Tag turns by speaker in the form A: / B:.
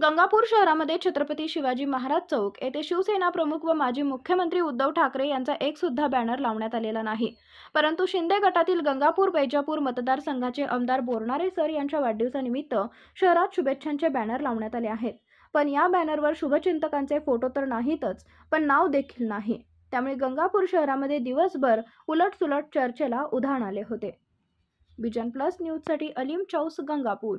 A: गंगापूर शहरामध्ये छत्रपती शिवाजी महाराज चौक येथे शिवसेना प्रमुख व माजी मुख्यमंत्री उद्धव ठाकरे यांचा एक सुद्धा बॅनर लावण्यात आलेला नाही परंतु शिंदे गटातील गंगापूर बैजापूर मतदारसंघाचे आमदार बोरणारे सर यांच्या वाढदिवसानिमित्त शहरात शुभेच्छांचे बॅनर लावण्यात आले आहेत पण या बॅनरवर शुभचिंतकांचे फोटो तर नाहीतच पण नाव देखील नाही त्यामुळे गंगापूर शहरामध्ये दिवसभर उलटसुलट चर्चेला उधाण आले होते विजन प्लस न्यूजसाठी अलीम चौस गंगापूर